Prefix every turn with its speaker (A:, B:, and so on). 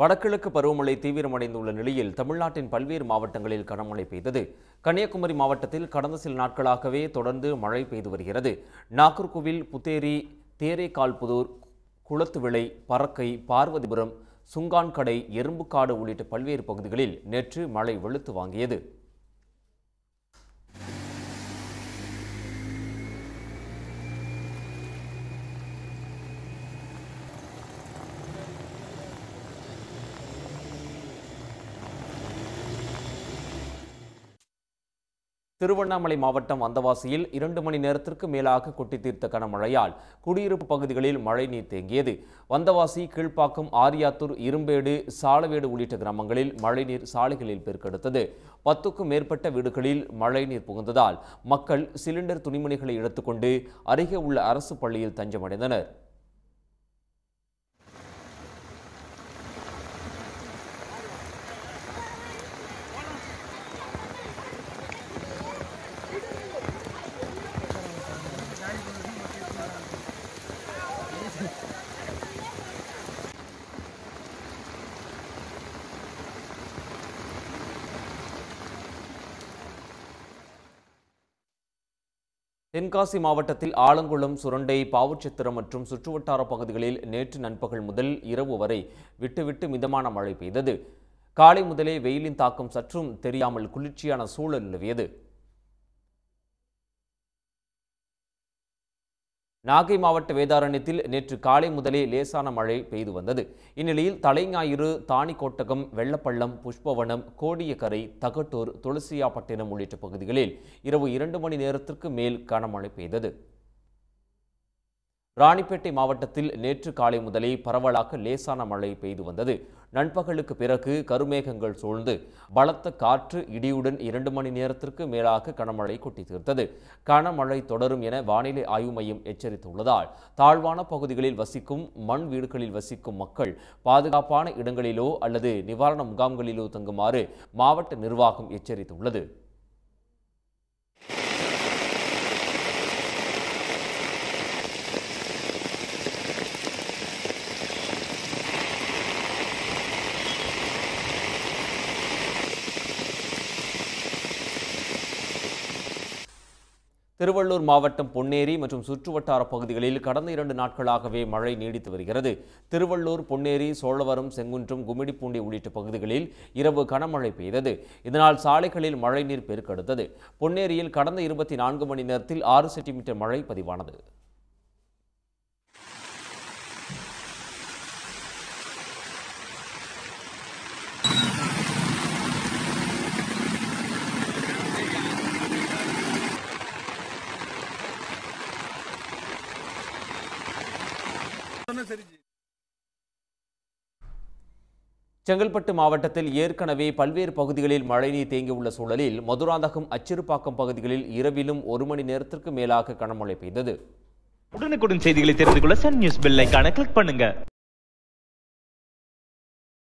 A: வடகிழக்கு பருவமழை தீவிரமடைந்துள்ள நிலையில் தமிழ்நாட்டின் பல்வேறு மாவட்டங்களில் கனமழை பெய்தது கன்னியாகுமரி மாவட்டத்தில் கடந்த சில நாட்களாகவே தொடர்ந்து மழை பெய்து வருகிறது நாகர்கோவில் புத்தேரி தேரேகால்புதூர் குளத்துவிளை பறக்கை பார்வதிபுரம் சுங்கான்கடை எறும்புக்காடு உள்ளிட்ட பல்வேறு பகுதிகளில் நேற்று மழை வெளுத்து வாங்கியது திருவண்ணாமலை மாவட்டம் வந்தவாசியில் இரண்டு மணி நேரத்திற்கு மேலாக கொட்டி தீர்த்த கனமழையால் குடியிருப்பு பகுதிகளில் மழைநீர் தேங்கியது வந்தவாசி கீழ்ப்பாக்கம் ஆரியாத்தூர் இரும்பேடு சாலவேடு உள்ளிட்ட கிராமங்களில் மழைநீர் சாலைகளில் பெருக்கெடுத்தது பத்துக்கும் மேற்பட்ட வீடுகளில் மழைநீர் புகுந்ததால் மக்கள் சிலிண்டர் துணிமணிகளை எடுத்துக்கொண்டு அருகே உள்ள அரசு பள்ளியில் தஞ்சமடைந்தனர் தென்காசி மாவட்டத்தில் ஆலங்குளம் சுரண்டை பாவச்சித்திரம் மற்றும் சுற்றுவட்டார பகுதிகளில் நேற்று நண்பகல் முதல் இரவு வரை விட்டுவிட்டு மிதமான மழை பெய்தது காலை முதலே வெயிலின் தாக்கம் சற்றும் தெரியாமல் குளிர்ச்சியான சூழல் நிலவியது நாகை மாவட்ட வேதாரண்யத்தில் நேற்று காலை முதலே லேசான மழை பெய்து வந்தது இந்நிலையில் தலைஞாயிறு தாணிக்கோட்டகம் வெள்ளப்பள்ளம் புஷ்பவனம் கோடியக்கரை தகட்டூர் துளசியாப்பட்டினம் உள்ளிட்ட பகுதிகளில் இரவு இரண்டு மணி நேரத்திற்கு மேல் கனமழை பெய்தது ராணிப்பேட்டை மாவட்டத்தில் நேற்று காலை முதலே பரவலாக லேசான மழை பெய்து வந்தது நண்பகலுக்கு பிறகு கருமேகங்கள் சூழ்ந்து பலத்த காற்று இடியுடன் இரண்டு மணி நேரத்திற்கு மேலாக கனமழை கொட்டி தீர்த்தது கனமழை தொடரும் என வானிலை ஆய்வு மையம் எச்சரித்துள்ளதால் தாழ்வான பகுதிகளில் வசிக்கும் மண் வீடுகளில் வசிக்கும் மக்கள் பாதுகாப்பான இடங்களிலோ அல்லது நிவாரண முகாம்களிலோ தங்குமாறு மாவட்ட நிர்வாகம் எச்சரித்துள்ளது திருவள்ளூர் மாவட்டம் பொன்னேரி மற்றும் சுற்றுவட்டார பகுதிகளில் கடந்த இரண்டு நாட்களாகவே மழை நீடித்து வருகிறது திருவள்ளூர் பொன்னேரி சோழவரம் செங்குன்றம் கும்மிடிப்பூண்டி உள்ளிட்ட பகுதிகளில் இரவு கனமழை பெய்தது இதனால் சாலைகளில் மழைநீர் பெருக்கெடுத்தது பொன்னேரியில் கடந்த இருபத்தி நான்கு மணி நேரத்தில் ஆறு சென்டிமீட்டர் மழை பதிவானது செங்கல்பட்டு மாவட்டத்தில் ஏற்கனவே பல்வேறு பகுதிகளில் மழைநீர் தேங்கியுள்ள சூழலில் மதுராந்தகம் அச்சிறுப்பாக்கம் பகுதிகளில் இரவிலும் ஒரு மணி நேரத்திற்கு மேலாக கனமழை பெய்தது உடனுக்குடன் செய்திகளை தெரிந்து கொள்ள சன் நியூஸ் பில்லை கிளிக் பண்ணுங்க